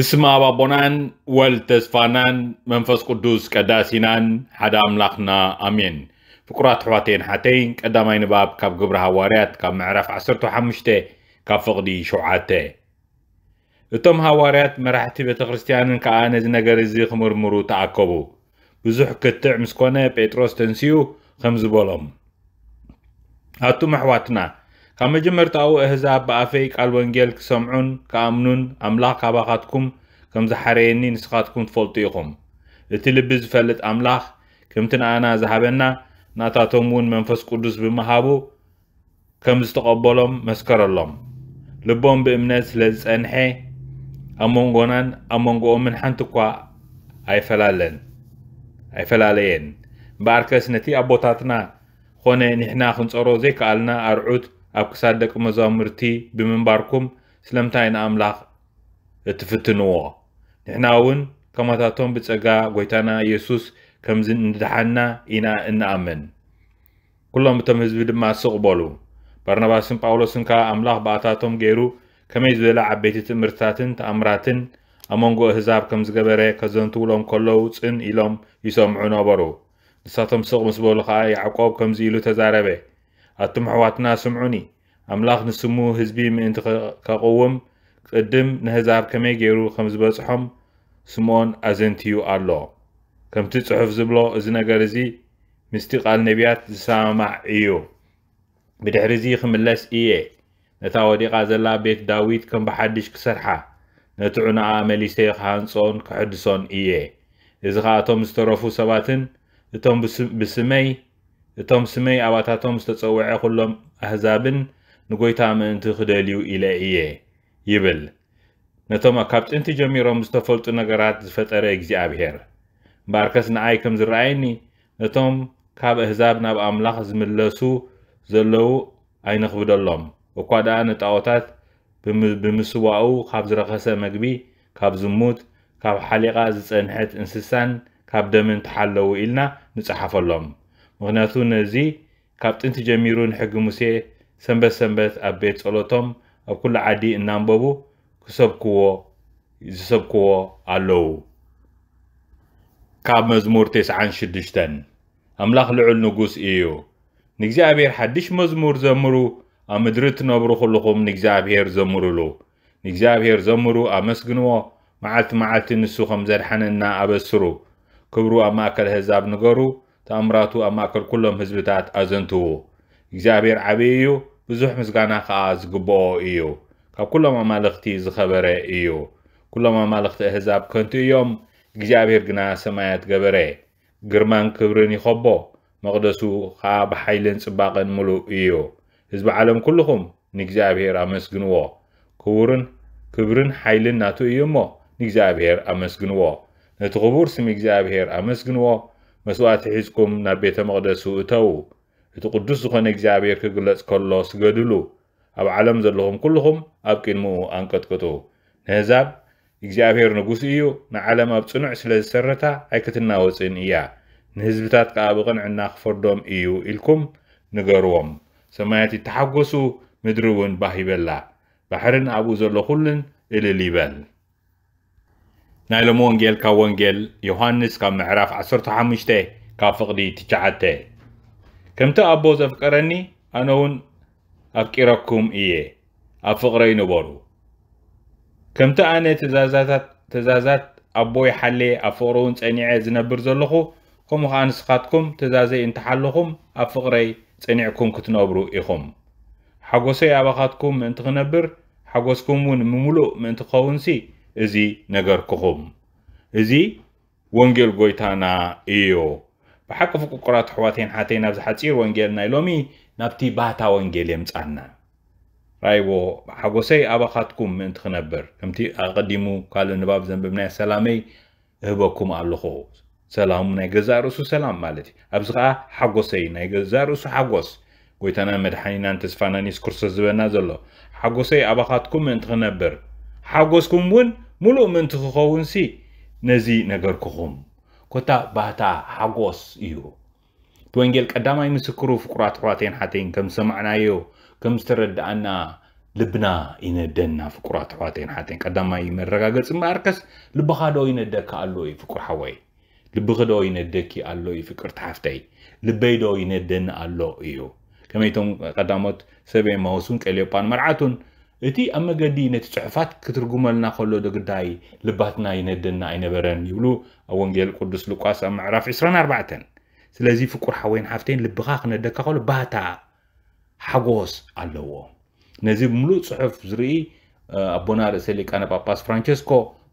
ብስም ኣብ ኣቦናን ወልድ ተስፋናን መንፈስ ቅዱስ ቀዳሲናን ሓደ ኣምላኽና ኣሜን ፍቁራት ኣሕዋተይን ሓተይን ቀዳማይ ንባብ ካብ ግብሪ ሃዋርያት ካብ ምዕራፍ 15 ካብ ፍቕዲ 7 እቶም ሃዋርያት መራሕቲ ቤተ ክርስቲያንን ከዓ ነዚ ነገር እዚ ክምርምሩ ተኣከቡ ብዙሕ ክትዕ ምስ ኮነ ጴጥሮስ ተንስኡ ከም ዝበሎም ኣቱም ኣሕዋትና كما جمرت او اهزاب بافي قلبن جيل كامنون املاق باقاتكم كم زحريني نسخاتكم تفلطيقم اتي لبز فلت املاق كمتن انا زهبنا ناتاتومون منفس قدس بمهابو كم استقبلهم مسكر اللهم لبوم بامنات لز انحي امون غنان امون غومن حنتكوا اي فلالن اي فلالين باركس نتي ابوتاتنا خونه نحنا خنصرو زي عالنا ارعوت ኣብ ክሳድ ደቂ መዛሙርቲ ብምንባርኩም ስለምንታይ ንኣምላኽ እትፍትንዎ ንሕና እውን ከማታቶም ብፀጋ ጎይታና ኢየሱስ ከምዚ ንድሓና ኢና እንኣምን ኩሎም እቶም ህዝቢ ድማ ስቕ በሉ ባርናባስን ጳውሎስን ከዓ ኣምላኽ ብኣታቶም ገይሩ ከመይ ዝበለ ዓበይቲ ትምህርትታትን ተኣምራትን ኣብ መንጎ እህዛብ ከም ዝገበረ ከዘንትውሎም ከለዉ ፅን ኢሎም ይሰምዑ ነበሩ ንሳቶም ስቕ ምስ በሉ ከዓ ያዕቆብ ከምዚ ኢሉ ተዛረበ أتم حواتنا سمعوني أملاخ نسمو هزبي من انت كقوم قدم نهزار كمي غيرو خمز بصحهم سمون أزنتيو الله كم تتصحف زبلو إزنا غرزي مستقال نبيات زسامع إيو بدحرزي خملس إيه نتاودي قازلا بيت داويت كم بحدش كسرحة نتعنا عاملي سيخ هانسون كحدسون إيه إذا خاتم استرفو سباتن إتم بسمي እቶም ስመይ ኣባታቶም ዝተፀውዐ ኩሎም ኣህዛብን ንጎይታ ምእንቲ ክደልዩ ኢለ እየ ይብል ነቶም ካብ ጥንቲ ጀሚሮም ዝተፈልጡ ነገራት ዝፈጠረ እግዚኣብሔር እምበኣርከስ ንኣይ ከም ዝረኣየኒ ነቶም ካብ ኣህዛብ ናብ ኣምላኽ ዝምለሱ ዘለው ኣይነኽብደሎም እኳ ደኣ ንጣዖታት ብምስዋኡ ካብ ዝረኸሰ መግቢ ካብ ዝሙት ካብ ሓሊቓ ዝፀንሐት እንስሳን ካብ ደምን ተሓለዉ ኢልና ንፀሓፈሎም ምክንያቱ ነዚ ካብ ጥንቲ ጀሚሩ ንሕጊ ሙሴ ሰንበት ሰንበት ኣብ ቤት ጸሎቶም ኣብ ኩሉ ዓዲ እናንበቡ ክሰብክዎ ዝሰብክዎ ኣለዉ ካብ መዝሙር 96 ኣምላኽ ልዑል ንጉስ እዩ ንእግዚኣብሔር ሓድሽ መዝሙር ዘምሩ ኣብ ምድሪ እትነብሩ ኩልኹም ንእግዚኣብሔር ዘምሩሉ ንእግዚኣብሔር ዘምሩ ኣመስግንዎ መዓልቲ መዓልቲ ንሱ ከም ዘድሓነና ኣበስሩ ክብሩ ኣብ ማእከል ህዛብ ንገሩ ተኣምራቱ ኣብ ማእከል ኩሎም ህዝብታት ኣዘንትዉ እግዚኣብሔር ዓብዪ እዩ ብዙሕ ምስጋና ከዓ ዝግብኦ እዩ ካብ ኩሎም ኣማልኽቲ ዝኸበረ እዩ ኩሎም ኣማልኽቲ ኣህዛብ ከንቲ እዮም እግዚኣብሔር ግና ሰማያት ገበረ ግርማን ክብርን ይኸቦ መቕደሱ ከዓ ብሓይልን ጽባቐን ምሉእ እዩ ህዝቢ ዓለም ኩልኹም ንእግዚኣብሔር ኣመስግንዎ ክቡርን ክብርን ሓይልን ናቱ እዩ እሞ ንእግዚኣብሔር ኣመስግንዎ ነቲ ክቡር ስም እግዚኣብሔር ኣመስግንዎ መስዋእቲ ሒዝኩም ናብ ቤተ መቕደሱ እተው እቲ ቅዱስ ዝኾነ እግዚኣብሔር ክግለጽ ከሎ ስገድሉ ኣብ ዓለም ዘለኹም ኩልኹም ኣብ ቅድሚኡ ኣንቀጥቅጡ ንህዛብ እግዚኣብሔር ንጉስ እዩ ንዓለም ኣብ ጽኑዕ ስለ ዝሰረታ ኣይክትናወፅን እያ ንህዝብታት ከዓ ብቕንዕና ክፈርዶም እዩ ኢልኩም ንገርዎም ሰማያት ይተሓጐሱ ምድሪ እውን ባህ ይበላ ባሕርን ኣብኡ ዘሎ ኹልን እልል ይበል ናይ ሎም ወንጌል ካብ ወንጌል ዮሃንስ ካብ ምዕራፍ 15 ካብ ፍቕዲ ትሽዓተ ከምቲ ኣቦ ዘፍቀረኒ ኣነ እውን ኣፍቂረኩም እየ ኣብ ፍቕረይ ንበሩ ከምቲ ኣነ ትእዛዛት ኣቦይ ሓለየ ኣብ ፍቕሪ እውን ፀኒዐ ዝነብር ዘለኹ ከምኡ ከዓ ንስኻትኩም ትእዛዘይ እንትሓለኹም ኣብ ፍቕረይ ፀኒዕኩም ክትነብሩ ኢኹም ሓጎሰይ ኣባኻትኩም ምእንቲ ክነብር ሓጎስኩም እውን ምሙሉእ ምእንቲ ክኸውንሲ እዚ ነገርክኹም እዚ ወንጌል ጎይታና እዩ ብሓቂ ፍቁቁራት ኣሕዋተይን ሓተይ ናብ ዝሓፂር ወንጌል ናይ ሎሚ ናብቲ ባህታ ወንጌል የምፃና ራይቦ ሓጎሰይ ኣባኻትኩም ምእንቲ ክነብር ከምቲ ኣቐዲሙ ካልእ ንባብ ዘንብብናይ ሰላመይ እህበኩም ኣለኹ ሰላሙ ናይ ገዛ ርእሱ ሰላም ማለት እዩ ኣብዚ ከዓ ሓጎሰይ ናይ ገዛ ርእሱ ሓጎስ ጎይታና መድሓኒናን ተስፋናን የሱስ ክርስቶስ ዝበና ዘሎ ሓጎሰይ ኣባኻትኩም ምእንቲ ክነብር ሓጎስኩም እውን ሙሉእ ምእንቲ ክኸውን ሲ ነዚ ነገር ክኹም ኮታ ባህታ ሓጎስ እዩ ብወንጌል ቀዳማይ ምስክሩ ፍቁራት ኣሕዋተይን ሓተይን ከም ዝሰማዕናዮ ከም ዝተረዳእና ልብና ይነደና ፍቁራት ኣሕዋተይን ሓተይን ቀዳማይ መረጋገፂ እምበኣርከስ ልብኻ ዶ ይነደካ ኣሎ ዩ ፍቁር ሓወይ ልብኺ ዶ ይነደኪ ኣሎ ዩ ፍቅር ተሓፍተይ ልበይ ዶ ይነደኒ ኣሎ እዩ ከመይቶም ቀዳሞት ሰብኤማዎስን ቀሌዮጳን መርዓቱን እቲ ኣብ መገዲ ነቲ ፅሑፋት ክትርጉመልና ከሎ ደግዳይ ልባትና ይነድና ኣይነበረን ይብሉ ኣብ ወንጌል ቅዱስ ልቋስ ኣብ ምዕራፍ 24 ስለዚ ፍቁር ሓወይን ሓፍተን ልብኻ ክነደካ ከሎ ባህታ ሓጎስ ኣለዎ ነዚ ብምሉእ ፅሑፍ ዝርኢ ኣቦና ርእሰ ሊቃነ ጳጳስ ፍራንቸስኮ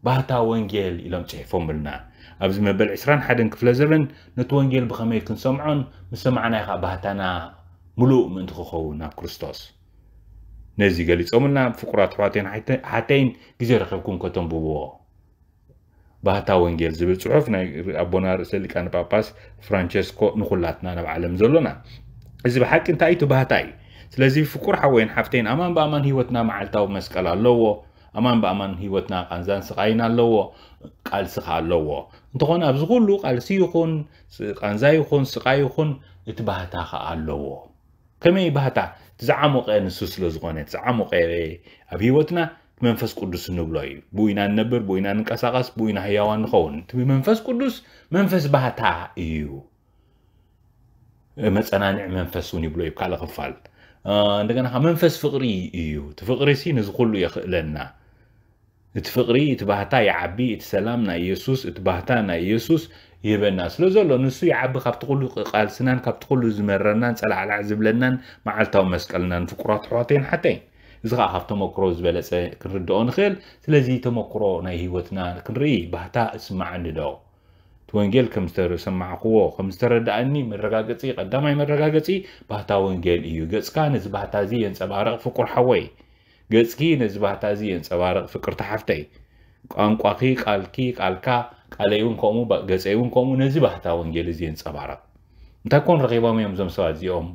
ባህታ ወንጌል ኢሎም ፅሒፎምልና ኣብዚ መበል 21 ክፍለ ዘበን ነቲ ወንጌል ብኸመይ ክንሰምዖን ምስ ሰማዕናይ ከዓ ባህታና ሙሉእ ምእንቲ ክኸውን ናብ ክርስቶስ نزي قليس أمنا فقرات فاتين حتين جزير خبكم كتن بوا بهتا وانجيل زبل صحف نا أبونا رسالي كان باباس فرانشيسكو نخلاتنا نبع علم زلونا إذا بحق انت ايتو بهتاي سلازي فقر حوين حفتين أمان بأمان هيوتنا مع التاو مسكالا لوو أمان بأمان هيوتنا قنزان سقاينا لوو قال سقال لوو انتخون أبزغولو قال سيوخون قنزايوخون سقايوخون اتبهتا خاال لوو ከመይ ባህታ ዝዓሞቐ ንሱ ስለ ዝኾነ ዝዓሞቐ ኣብ ሂወትና መንፈስ ቅዱስ እንብሎ እዩ ብኡይና ንነብር ብኡይና ንንቀሳቐስ ብኡይና ህያዋን ንኸውን እቲ መንፈስ ቅዱስ መንፈስ ባህታ እዩ መፀናንዕ መንፈስ እውን ይብሎ እዩ ካልእ ክፋል እንደገና መንፈስ ፍቕሪ እዩ እቲ ፍቕሪ ሲ ንዝኩሉ የኽእለና እቲ ፍቕሪ እቲ ባህታ ይዓቢ እቲ ሰላም ናይ ኢየሱስ እቲ ባህታ ናይ ኢየሱስ ይበና ስለዘሎ ንሱ ይዓቢ ካብቲ ኩሉ ቃልስናን ካብቲ ኩሉ ዝመረናን ፀላዕላዕ ዝብለናን መዓልታዊ መስቀልናን ፍቁራት ኣሕዋተይን ሓተይን እዚ ከዓ ካብ ተመክሮ ዝበለፀ ክንርድኦ ንኽእል ስለዚ ተመክሮ ናይ ሂወትና ክንርኢ ባህታ እስማዓኒ ዶ እቲ ወንጌል ከም ዝተሰማዕኽዎ ከም ዝተረዳእኒ መረጋገፂ ቀዳማይ መረጋገፂ ባህታ ወንጌል እዩ ገፅካ ነዚ ባህታ እዚ የንፀባርቕ ፍቁር ሓወይ ገፅኪ ነዚ ባህታ እዚ የንፀባርቕ ፍቅርቲ ሓፍተይ ቋንቋኺ ቃልኪ ቃልካ ቃለይ ከምኡ ገፀይ ከምኡ ነዚ ባህታ ወንጌል እዚ የንፀባረቕ እንታይ ኮን ረኺቦም እዮም እዞም ሰባት እዚኦም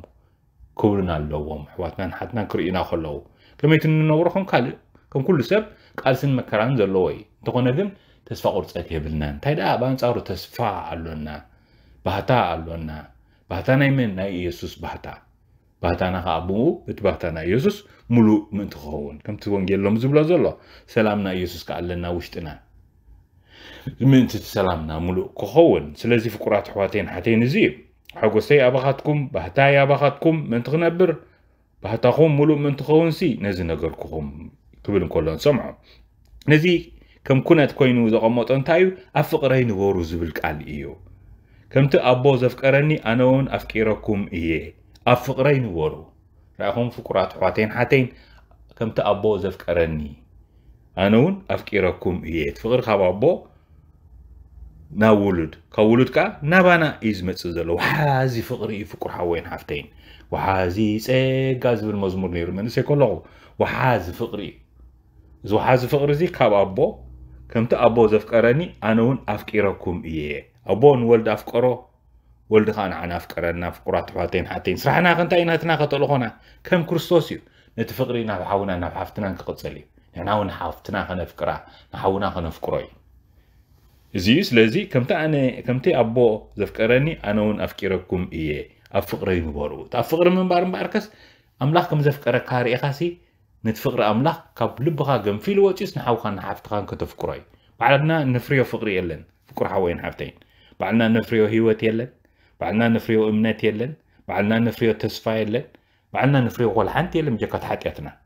ክብርን ኣለዎም ኣሕዋትናን ሓትናን ክርኢና ከለዉ ከመይ ንነብሮ ከም ካልእ ከም ኩሉ ሰብ ቃልስን መከራን ዘለዎ እዩ እንተኾነ ግን ተስፋ ቁርፀት የብልና እንታይ ደኣ ብኣንፃሩ ተስፋ ኣሎና ባህታ ኣሎና ባህታ ናይ መን ናይ ኢየሱስ ባህታ ባህታና ከዓ ብምኡ እቲ ባህታ ናይ ኢየሱስ ሙሉእ ምእንቲ ክኸውን ከምቲ ወንጌሎም ዝብሎ ዘሎ ሰላም ናይ ኢየሱስ ከዓ ኣለና ውሽጥና من تتسلامنا ملو كخون سلزي فكرات حواتين حتين زي سي أبغاتكم بهتايا أبغاتكم من تغنبر بهتاخون ملو من تخون سي نزي نقر كخون قبل كلهم سمعوا نزي كم كنت كوينو زغموت انتايو أفقري نورو زبلك على إيو كم تأبوز أفكرني أنون أفكيركم إيه أفقري نورو رأخون فكرات حواتين حتين كم تأبوز أفكرني أنون أفكيركم إيه تفقر خبابو ናብ ውሉድ ካብ ውሉድ ከዓ ናባና እዩ ዝመፅእ ዘሎ ወሓዚ ፍቕሪ እዩ ፍቁር ሓወይን ሓፍተይን ወሓዚ ፀጋ ዝብል መዝሙር ነይሩ መንእሰይ ከለኹ ወሓዚ ፍቕሪ እዩ እዚ ወሓዚ ፍቕሪ እዚ ካብ ኣቦ ከምቲ ኣቦ ዘፍቀረኒ ኣነ እውን ኣፍቂረኩም እየ ኣቦ ንወልዲ ኣፍቀሮ ወልዲ ከዓ ንዓና ኣፍቀረና ፍቁራት ኣሕዋተይን ሓተይን ስራሕና ክንታይ ኢናትና ከተልኾና ከም ክርስቶስ እዩ ነቲ ፍቕሪ ናብ ሓውና ናብ ሓፍትናን ክቕፅል እዩ ንሕና እውን ሓፍትና ከነፍቅራ ንሓውና ከነፍቅሮ እዩ زيوس لذي كمتا أنا كمتي أبو زفكرني أنا ون أفكركم إيه أفكر أي مبارو تأفكر من بارم باركس أملاك كم زفكر كاري خاسي نتفكر أملاك قبل بقى في الوقت يسمع وخان حفت خان كتفكري بعدنا نفريه فقري يلن فكر حوين حفتين بعدنا نفريه هيوت يلن بعدنا نفريه إمنات يلن بعدنا نفريه تسفا يلن بعدنا نفريه غول حنت يلن جكت حتيتنا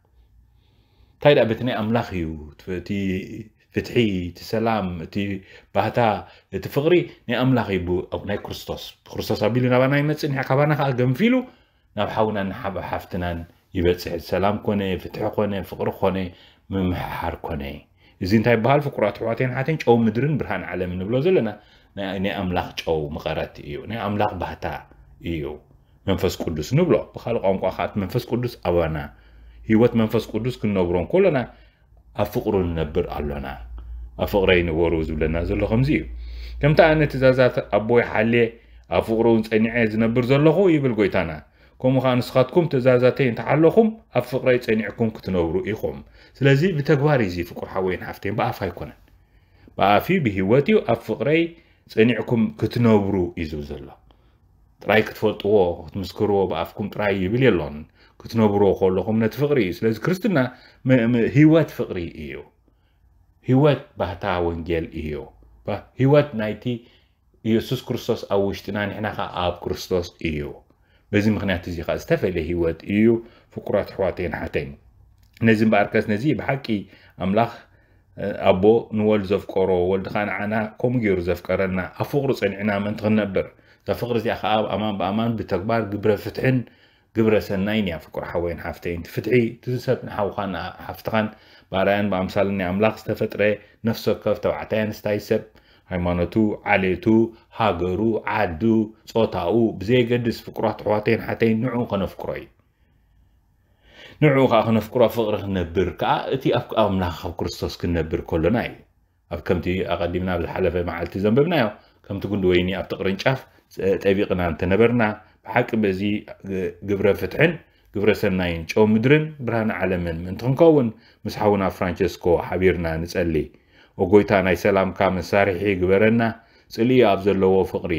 تايدا بتني أملاك تفتي ፍትሒ እቲ ሰላም እቲ ባህታ እቲ ፍቕሪ ናይ ኣምላኽ እዩ ናይ ክርስቶስ ብክርስቶስ ኣቢሉ ናባና ይመፅእ ኒሕ ካባና ከዓ ገንፊሉ ናብ ሓውናን ናብ ሓፍትናን ይበፅሕ ሰላም ኮነ ፍትሒ ኮነ ፍቕሪ ኮነ ምምሕሓር ኮነ እዚ እንታይ ይበሃል ፍቁራት ኣሕዋተይን ሓተይን ጨው ምድርን ብርሃን ዓለም ንብሎ ዘለና ናይ ኣምላኽ ጨው ምቐረት እዩ ናይ ኣምላኽ ባህታ እዩ መንፈስ ቅዱስ ንብሎ ብካልእ ቋንቋ ከዓ መንፈስ ቅዱስ ኣባና ሂወት መንፈስ ቅዱስ ክንነብሮ ከለና ኣብ ፍቕሩ ንነብር ኣሎና ኣብ ፍቕረይ ንበሩ ዝብለና ዘሎ ከምዚ እዩ ከምቲ ኣነ ትእዛዛት ኣቦይ ሓልየ ኣብ ፍቕሩ ፀኒዐ ዝነብር ዘለኹ ይብል ጎይታና ከምኡ ከዓ ንስኻትኩም ትእዛዛተይ እንተሓለኹም ኣብ ፍቕረይ ፀኒዕኩም ክትነብሩ ኢኹም ስለዚ ብተግባር እዚ ፍቁር ሓወይን ሓፍተን ብኣፍ ኣይኮነን ብኣፍዩ ብሂወት እዩ ኣብ ፍቕረይ ፀኒዕኩም ክትነብሩ እዩ ዝብል ዘሎ ጥራይ ክትፈልጥዎ ክትምስክርዎ ብኣፍኩም ጥራይ ይብል የሎን كتنبرو خلهم نت فقري سلاز كرستنا م م هيوات فقري إيو هيوات بهتا ونجل إيو به هيوات نايتي يسوس كريستوس أوشتنا نحنا خا آب كريستوس إيو بزي مخنات زي خا استفل هيوات إيو فقرات حواتين حتين نزم باركاس نزي بحكي أملاخ أبو نول زفكرو ولد خان عنا كوم جير زفكرنا أفقرس نحنا عنا من تغنبر تفقرس يا خا أمان بأمان بتكبار قبر فتحن ግብረ ሰናይን እያ ፍቁር ሓወይን ሓፍተይን ትፍትሒ ትዝሰጥ ንሓውኻን ሓፍትኻን ባርያን ብኣምሳል ናይ ኣምላኽ ዝተፈጥረ ነፍሲ ወከፍ ተባዕታይ ኣንስታይ ሰብ ሃይማኖቱ ዓሌቱ ሃገሩ ዓዱ ፆታኡ ብዘየገድስ ፍቁራት ኣሕዋተይን ሓተይን ንዕኡ ከነፍቅሮ እዩ ንዕኡ ከዓ ክነፍቅሮ ፍቕሪ ክነብር ከዓ እቲ ኣብ ኣምላኽ ካብ ክርስቶስ ክንነብር ከሎና እዩ ኣብ ከምቲ ኣቐዲምና ብዝሓለፈ መዓልቲ ዘንበብናዮ ከምቲ ጉንዲ ወይኒ ኣብቲ ቅርንጫፍ ጠቢቕና እንተነበርና ብሓቂ በዚ ግብረ ፍትሕን ግብረ ሰናይን ጨው ምድርን ብርሃን ዓለምን ክንከውን ምስ ሓውና ፍራንቸስኮ ሓቢርና ንጸሊ ወጎይታ ናይ ሰላምካ መሳርሒ ግበረና ጽልኢ ኣብ ዘለዎ ፍቕሪ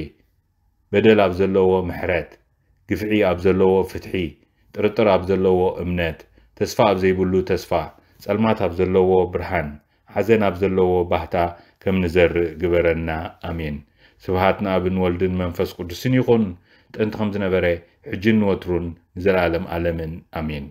በደል ኣብ ዘለዎ ምሕረት ግፍዒ ኣብ ዘለዎ ፍትሒ ጥርጥር ኣብ ዘለዎ እምነት ተስፋ ኣብ ዘይብሉ ተስፋ ጸልማት ኣብ ዘለዎ ብርሃን ሓዘን ኣብ ዘለዎ ባህታ ከም ንዘርእ ግበረና ኣሜን ስብሃት ንኣብን ወልድን መንፈስ ቅዱስን ይኹን ጥንቶም ዝነበረ ሕጂ ንወትሩን ንዘለዓለም ኣለምን ኣሜን